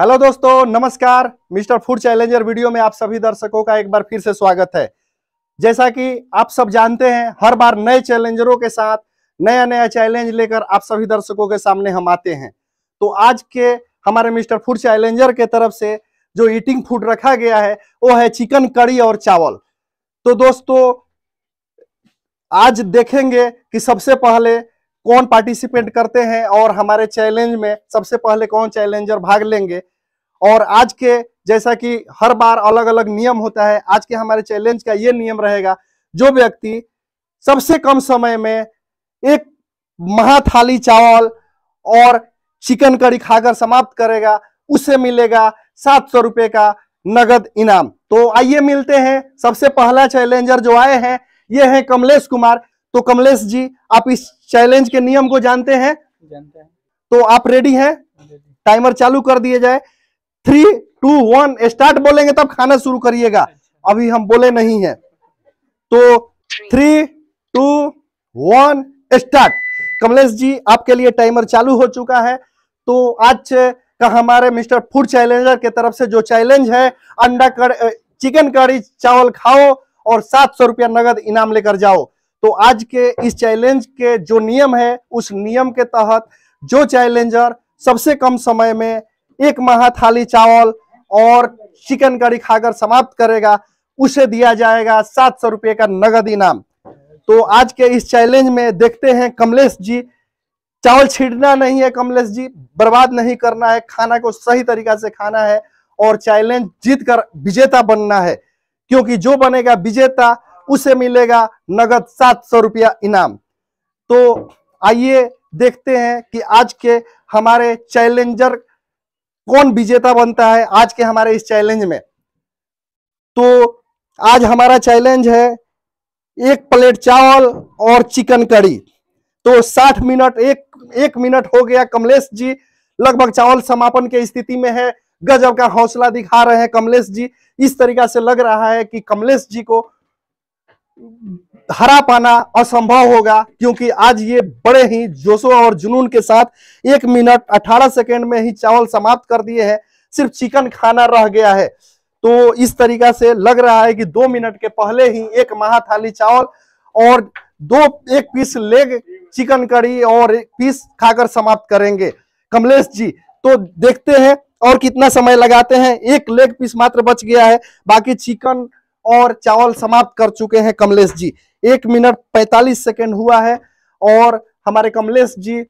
Hello दोस्तों नमस्कार mister food challenger video में आप सभी दर्शकों का एक बार फिर से स्वागत है जैसा कि आप सब जानते हैं हर बार नए चैलेंजरों के साथ नया नया चैलेंज लेकर आप सभी दर्शकों के सामने हम आते हैं तो आज के हमारे मिस्टर फूड चैलेंजर के तरफ से जो ईटिंग फूड रखा गया है वो है चिकन कड़ी और चावल तो दोस्तों आज देखेंगे कि सबसे पहले कौन पार्टिसिपेट करते हैं और हमारे चैलेंज में सबसे पहले कौन चैलेंजर भाग लेंगे और आज के जैसा कि हर बार अलग अलग नियम होता है आज के हमारे चैलेंज का ये नियम रहेगा जो व्यक्ति सबसे कम समय में एक महाथाली चावल और चिकन कड़ी खाकर समाप्त करेगा उसे मिलेगा सात सौ रुपए का नगद इनाम तो आइए मिलते हैं सबसे पहला चैलेंजर जो आए हैं ये हैं कमलेश कुमार तो कमलेश जी आप इस चैलेंज के नियम को जानते हैं जानते हैं तो आप रेडी हैं टाइमर चालू कर दिए जाए थ्री टू वन स्टार्ट बोलेंगे तब खाना शुरू करिएगा अच्छा। अभी हम बोले नहीं है तो three two one start Kamlesh ji आपके लिए टाइमर चालू हो चुका है तो आज का हमारे मिस्टर फूड चैलेंजर के तरफ से जो चैलेंज है अंडा कर चिकन करी चावल खाओ और सात सौ रुपया नगद इनाम लेकर जाओ तो आज के इस चैलेंज के जो नियम है उस नियम के तहत जो चैलेंजर सबसे कम समय में एक माह थाली चावल और चिकन कड़ी खाकर समाप्त करेगा उसे दिया जाएगा सात सौ रुपये का नगद इनाम तो आज के इस चैलेंज में देखते हैं कमलेश जी चावल छीटना नहीं है कमलेश जी बर्बाद नहीं करना है खाना को सही तरीका से खाना है और चैलेंज जीत कर विजेता बनना है क्योंकि जो बनेगा विजेता उसे मिलेगा नगद सात सौ रुपया इनाम तो आइए देखते हैं कि आज के हमारे चैलेंजर कौन विजेता बनता है आज के हमारे इस चैलेंज में तो आज हमारा चैलेंज है एक प्लेट चावल और चिकन कड़ी तो 60 मिनट एक एक मिनट हो गया कमलेश जी लगभग चावल समापन की स्थिति में है गजब का हौसला दिखा रहे हैं कमलेश जी इस तरीका से लग रहा है कि कमलेश जी को हरा पाना असंभव होगा क्योंकि आज ये बड़े ही जोशो और जुनून के साथ एक मिनट अठारह सेकेंड में ही चावल समाप्त कर दिए हैं सिर्फ चिकन खाना रह गया है तो इस तरीका से लग रहा है कि दो मिनट के पहले ही एक महाथाली चावल और दो एक पीस लेग चिकन करी और एक पीस खाकर समाप्त करेंगे कमलेश जी तो देखते हैं और कितना समय लगाते हैं एक लेग पीस मात्र बच गया है बाकी चिकन और चावल समाप्त कर चुके हैं कमलेश जी एक मिनट पैतालीस सेकेंड हुआ है और हमारे कमलेश जी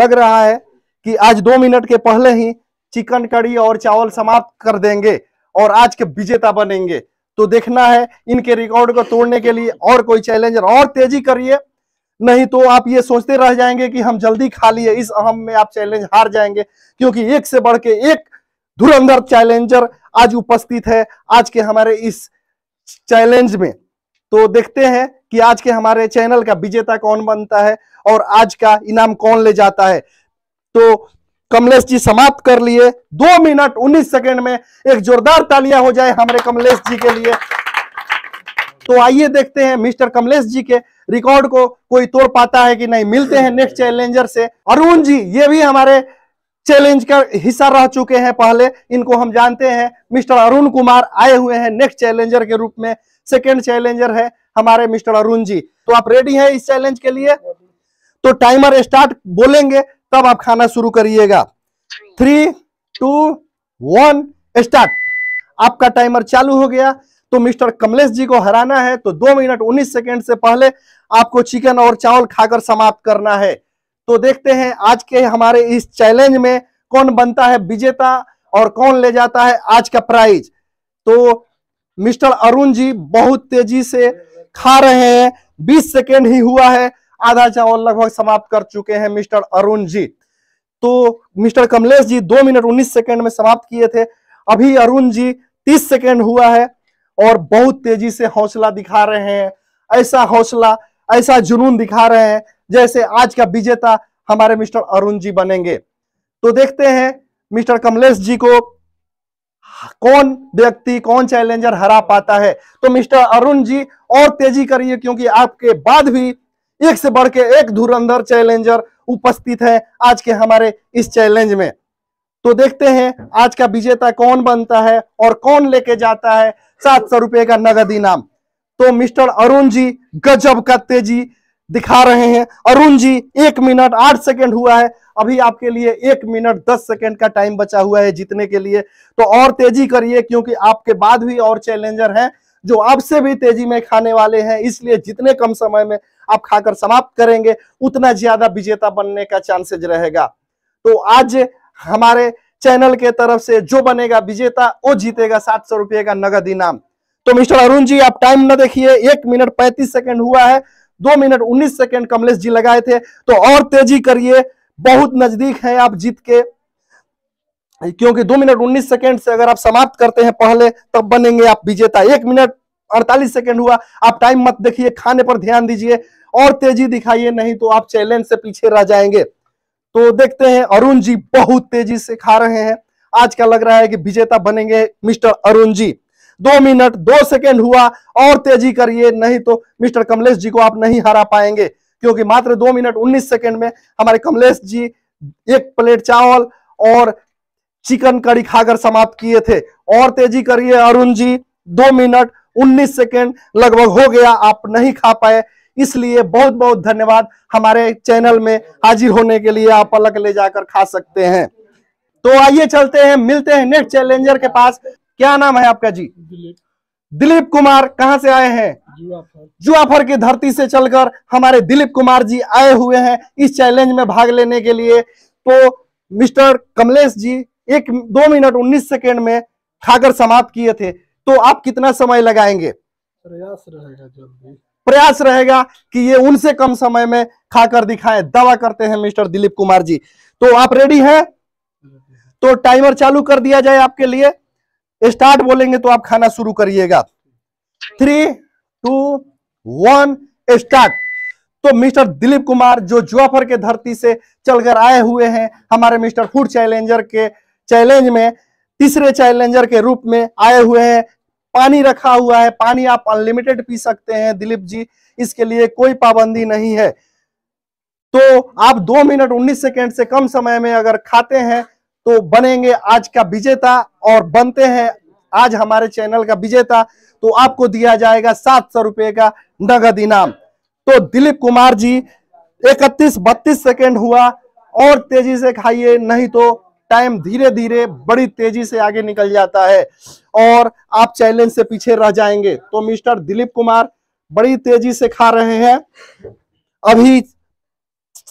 लग रहा है कि आज दो मिनट के पहले ही चिकन कड़ी और चावल समाप्त कर देंगे और आज के विजेता बनेंगे तो देखना है इनके रिकॉर्ड को तोड़ने के लिए और कोई चैलेंजर और तेजी करिए नहीं तो आप ये सोचते रह जाएंगे कि हम जल्दी खा लिए इस अहम में आप चैलेंज हार जाएंगे क्योंकि एक से बढ़ के एक धुरंधर चैलेंजर आज उपस्थित है आज के हमारे इस चैलेंज में तो देखते हैं कि आज के हमारे चैनल का विजेता कौन बनता है और आज का इनाम कौन ले जाता है तो कमलेश जी समाप्त कर लिए दो मिनट उन्नीस सेकंड में एक जोरदार तालियां हो जाए हमारे कमलेश जी के लिए तो आइए देखते हैं मिस्टर कमलेश जी के रिकॉर्ड को कोई तोड़ पाता है कि नहीं मिलते हैं नेक्स्ट चैलेंजर से अरुण जी ये भी हमारे चैलेंज का हिस्सा रह चुके हैं पहले इनको हम जानते हैं मिस्टर अरुण कुमार आए हुए हैं नेक्स्ट चैलेंजर के रूप में सेकेंड चैलेंजर है हमारे मिस्टर अरुण जी तो आप रेडी हैं इस चैलेंज के लिए तो टाइमर स्टार्ट बोलेंगे तब आप खाना शुरू करिएगा थ्री टू वन स्टार्ट आपका टाइमर चालू हो गया तो मिस्टर कमलेश जी को हराना है तो दो मिनट उन्नीस सेकेंड से पहले आपको चिकन और चावल खाकर समाप्त करना है तो देखते हैं आज के हमारे इस चैलेंज में कौन बनता है विजेता और कौन ले जाता है आज का प्राइज तो मिस्टर अरुण जी बहुत तेजी से खा रहे हैं बीस सेकेंड ही हुआ है आधा चावल लगभग समाप्त कर चुके हैं मिस्टर अरुण जी तो मिस्टर कमलेश जी दो मिनट उन्नीस सेकेंड में समाप्त किए थे अभी अरुण जी तीस सेकेंड हुआ है और बहुत तेजी से हौसला दिखा रहे हैं ऐसा हौसला ऐसा जुनून दिखा रहे हैं जैसे आज का विजेता हमारे मिस्टर अरुण जी बनेंगे तो देखते हैं मिस्टर कमलेश जी को कौन व्यक्ति कौन चैलेंजर हरा पाता है तो मिस्टर अरुण जी और तेजी करिए क्योंकि आपके बाद भी एक से बढ़ के एक धुरंधर चैलेंजर उपस्थित है आज के हमारे इस चैलेंज में तो देखते हैं आज का विजेता कौन बनता है और कौन लेके जाता है सात सौ रुपए का नगद इनाम तो मिस्टर अरुण जी गजब का तेजी दिखा रहे हैं अरुण जी एक मिनट आठ सेकेंड हुआ है अभी आपके लिए एक मिनट दस सेकेंड का टाइम बचा हुआ है जीतने के लिए तो और तेजी करिए क्योंकि आपके बाद भी और चैलेंजर हैं जो आपसे भी तेजी में खाने वाले हैं इसलिए जितने कम समय में आप खाकर समाप्त करेंगे उतना ज्यादा विजेता बनने का चांसेज रहेगा तो आज हमारे चैनल के तरफ से जो बनेगा विजेता वो जीतेगा सात सौ का नगद इनाम तो मिस्टर अरुण जी आप टाइम ना देखिए एक मिनट पैंतीस सेकेंड हुआ है दो मिनट उन्नीस सेकेंड कमलेश जी लगाए थे तो और तेजी करिए बहुत नजदीक है आप जीत के क्योंकि दो मिनट उन्नीस सेकेंड से अगर आप समाप्त करते हैं पहले तब बनेंगे आप विजेता एक मिनट अड़तालीस सेकेंड हुआ आप टाइम मत देखिए खाने पर ध्यान दीजिए और तेजी दिखाइए नहीं तो आप चैलेंज से पीछे रह जाएंगे तो देखते हैं अरुण जी बहुत तेजी से खा रहे हैं आज क्या लग रहा है कि विजेता बनेंगे मिस्टर अरुण जी दो मिनट दो सेकेंड हुआ और तेजी करिए नहीं तो मिस्टर कमलेश जी को आप नहीं हरा पाएंगे क्योंकि मात्र दो मिनट उन्नीस सेकेंड में हमारे कमलेश जी एक प्लेट चावल और चिकन कड़ी खाकर समाप्त किए थे और तेजी करिए अरुण जी दो मिनट उन्नीस सेकेंड लगभग हो गया आप नहीं खा पाए इसलिए बहुत बहुत धन्यवाद हमारे चैनल में हाजिर होने के लिए आप अलग ले जाकर खा सकते हैं तो आइए चलते हैं मिलते हैं नेक्स्ट चैलेंजर के पास क्या नाम है आपका जी दिलीप कुमार कहाँ से आए हैं जुआफर की धरती से चलकर हमारे दिलीप कुमार जी आए हुए हैं इस चैलेंज में भाग लेने के लिए तो मिस्टर कमलेश जी एक दो मिनट उन्नीस सेकेंड में खाकर समाप्त किए थे तो आप कितना समय लगाएंगे प्रयास रहेगा जल्दी प्रयास रहेगा कि ये उनसे कम समय में खाकर दिखाएं दवा करते हैं मिस्टर दिलीप कुमार जी तो आप रेडी हैं तो टाइमर चालू कर दिया जाए आपके लिए स्टार्ट बोलेंगे तो आप खाना शुरू करिएगा थ्री टू वन स्टार्ट तो मिस्टर दिलीप कुमार जो जोफर के धरती से चलकर आए हुए हैं हमारे मिस्टर फूड चैलेंजर के चैलेंज में तीसरे चैलेंजर के रूप में आए हुए हैं पानी रखा हुआ है पानी आप अनलिमिटेड पी सकते हैं दिलीप जी इसके लिए कोई पाबंदी नहीं है तो आप दो मिनट उन्नीस सेकेंड से कम समय में अगर खाते हैं तो बनेंगे आज का विजेता और बनते हैं आज हमारे चैनल का विजेता तो आपको दिया जाएगा सात सौ रुपए का नगद इनाम तो दिलीप कुमार जी इकतीस बत्तीस सेकेंड हुआ और तेजी से खाइए नहीं तो टाइम धीरे धीरे बड़ी तेजी से आगे निकल जाता है और आप चैलेंज से पीछे रह जाएंगे तो मिस्टर दिलीप कुमार बड़ी तेजी से खा रहे हैं अभी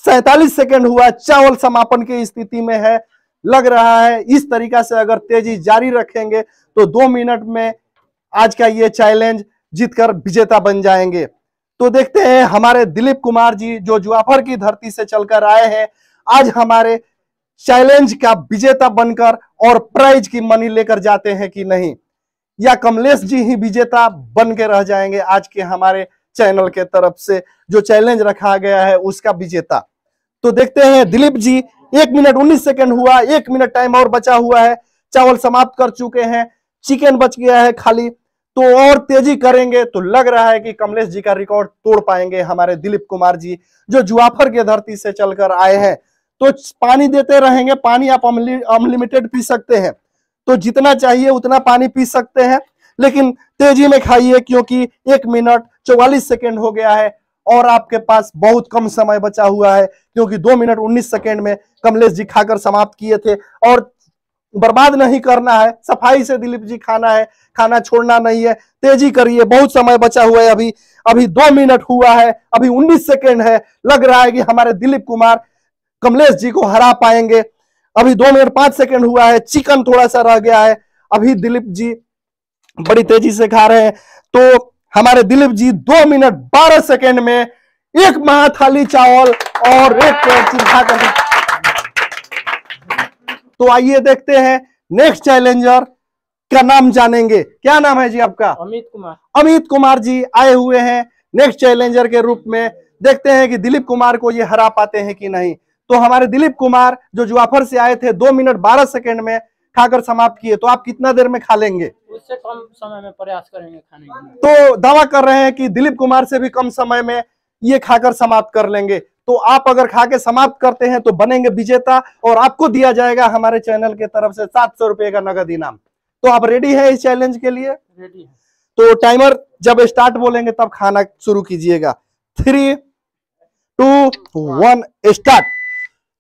सैतालीस सेकेंड हुआ चावल समापन की स्थिति में है लग रहा है इस तरीका से अगर तेजी जारी रखेंगे तो दो मिनट में आज का ये चैलेंज जीतकर विजेता बन जाएंगे तो देखते हैं हमारे दिलीप कुमार जी जो जुआफर की धरती से चलकर आए हैं आज हमारे चैलेंज का विजेता बनकर और प्राइज की मनी लेकर जाते हैं कि नहीं या कमलेश जी ही विजेता बन के रह जाएंगे आज के हमारे चैनल के तरफ से जो चैलेंज रखा गया है उसका विजेता तो देखते हैं दिलीप जी एक मिनट उन्नीस सेकेंड हुआ एक मिनट टाइम और बचा हुआ है चावल समाप्त कर चुके हैं चिकन बच गया है खाली तो और तेजी करेंगे तो लग रहा है कि कमलेश जी का रिकॉर्ड तोड़ पाएंगे हमारे दिलीप कुमार जी जो जुआफर के धरती से चलकर आए हैं तो पानी देते रहेंगे पानी आप अनलिमिटेड पी सकते हैं तो जितना चाहिए उतना पानी पी सकते हैं लेकिन तेजी में खाइए क्योंकि एक मिनट चौवालीस सेकेंड हो गया है और आपके पास बहुत कम समय बचा हुआ है क्योंकि दो मिनट उन्नीस सेकेंड में कमलेश जी खाकर समाप्त किए थे और बर्बाद नहीं करना है सफाई से दिलीप जी खाना है खाना छोड़ना नहीं है तेजी करिए बहुत समय बचा हुआ है अभी अभी दो मिनट हुआ है अभी उन्नीस सेकेंड है लग रहा है कि हमारे दिलीप कुमार कमलेश जी को हरा पाएंगे अभी दो मिनट पांच सेकेंड हुआ है चिकन थोड़ा सा रह गया है अभी दिलीप जी बड़ी तेजी से खा रहे हैं तो हमारे दिलीप जी दो मिनट बारह सेकेंड में एक महाथाली चावल और एक चिंता कर तो आइए देखते हैं नेक्स्ट चैलेंजर का नाम जानेंगे क्या नाम है जी आपका अमित कुमार अमित कुमार जी आए हुए हैं नेक्स्ट चैलेंजर के रूप में देखते हैं कि दिलीप कुमार को ये हरा पाते हैं कि नहीं तो हमारे दिलीप कुमार जो जुआफर से आए थे दो मिनट बारह सेकेंड में खाकर समाप्त किए तो आप कितना देर में खा लेंगे उससे कम समय में प्रयास करेंगे खाने के तो दावा कर रहे हैं कि दिलीप कुमार से भी कम समय में ये खाकर समाप्त कर लेंगे तो आप अगर खा के समाप्त करते हैं तो बनेंगे विजेता और आपको दिया जाएगा हमारे चैनल के तरफ से सात सौ रुपए का नगद इनाम तो आप रेडी है इस चैलेंज के लिए रेडी है तो टाइमर जब स्टार्ट बोलेंगे तब खाना शुरू कीजिएगा थ्री टू वन स्टार्ट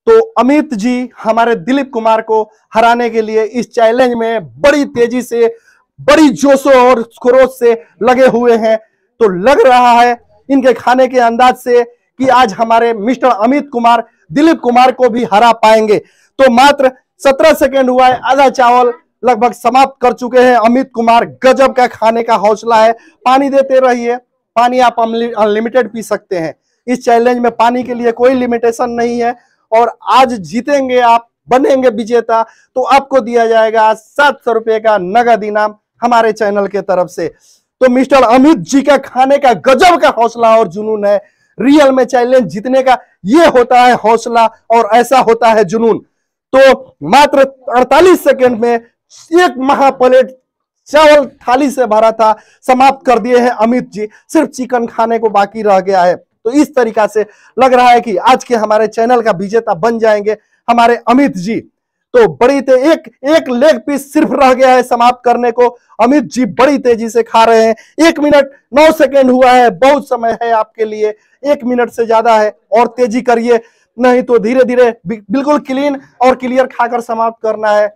तो अमित जी हमारे दिलीप कुमार को हराने के लिए इस चैलेंज में बड़ी तेजी से बड़ी जोशों और खरोश से लगे हुए हैं तो लग रहा है इनके खाने के अंदाज से कि आज हमारे मिस्टर अमित कुमार दिलीप कुमार को भी हरा पाएंगे तो मात्र सत्रह सेकेंड हुआ है आधा चावल लगभग समाप्त कर चुके हैं अमित कुमार गजब का खाने का हौसला है पानी देते रहिए पानी आप अनलिमिटेड पी सकते हैं इस चैलेंज में पानी के लिए कोई लिमिटेशन नहीं है और आज जीतेंगे आप बनेंगे विजेता तो आपको दिया जाएगा सात सौ रुपए का नगद इनाम हमारे चैनल के तरफ से तो मिस्टर अमित जी का खाने का गजब का हौसला और जुनून है रियल में चैलेंज जीतने का ये होता है हौसला और ऐसा होता है जुनून तो मात्र 48 सेकंड में एक महाप्लेट चावल थाली से भरा था समाप्त कर दिए हैं अमित जी सिर्फ चिकन खाने को बाकी रह गया है तो इस तरीका से लग रहा है कि आज के हमारे चैनल का विजेता बन जाएंगे हमारे अमित जी तो बड़ी ते एक एक लेग पीस सिर्फ रह गया है समाप्त करने को अमित जी बड़ी तेजी से खा रहे हैं एक मिनट नौ सेकेंड हुआ है बहुत समय है आपके लिए एक मिनट से ज्यादा है और तेजी करिए नहीं तो धीरे धीरे बिल्कुल क्लीन और क्लियर खाकर समाप्त करना है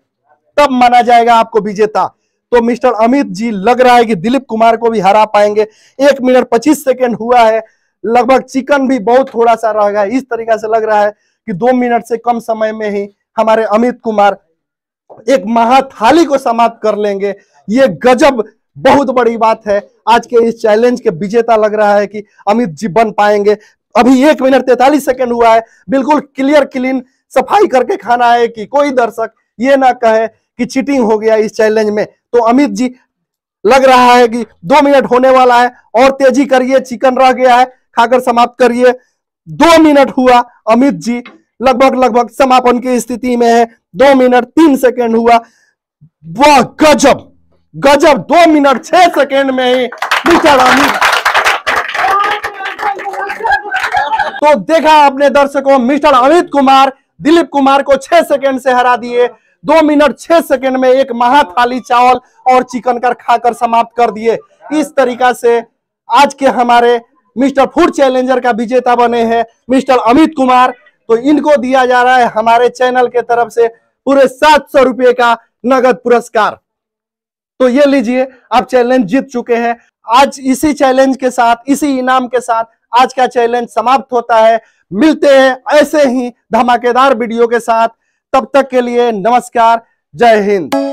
तब माना जाएगा आपको विजेता तो मिस्टर अमित जी लग रहा है कि दिलीप कुमार को भी हरा पाएंगे एक मिनट पच्चीस सेकेंड हुआ है लगभग चिकन भी बहुत थोड़ा सा रह गया इस तरीका से लग रहा है कि दो मिनट से कम समय में ही हमारे अमित कुमार एक महाथाली को समाप्त कर लेंगे ये गजब बहुत बड़ी बात है आज के इस चैलेंज के विजेता लग रहा है कि अमित जी बन पाएंगे अभी एक मिनट तैतालीस सेकंड हुआ है बिल्कुल क्लियर क्लीन सफाई करके खाना है कि कोई दर्शक ये ना कहे कि चीटिंग हो गया इस चैलेंज में तो अमित जी लग रहा है कि दो मिनट होने वाला है और तेजी करिए चिकन रह गया है खाकर समाप्त करिए दो मिनट हुआ अमित जी लगभग लगभग समापन की स्थिति में है दो मिनट तीन सेकेंड हुआ वह गजब गजब दो मिनट छह सेकेंड में ही मिस्टर अमित तो देखा आपने दर्शकों मिस्टर अमित कुमार दिलीप कुमार को छह सेकेंड से हरा दिए दो मिनट छह सेकेंड में एक महाथाली चावल और चिकन कर खाकर समाप्त कर दिए इस तरीका से आज के हमारे मिस्टर फूड चैलेंजर का विजेता बने हैं मिस्टर अमित कुमार तो इनको दिया जा रहा है हमारे चैनल के तरफ से पूरे सात सौ रुपये का नगद पुरस्कार तो ये लीजिए आप चैलेंज जीत चुके हैं आज इसी चैलेंज के साथ इसी इनाम के साथ आज का चैलेंज समाप्त होता है मिलते हैं ऐसे ही धमाकेदार वीडियो के साथ तब तक के लिए नमस्कार जय हिंद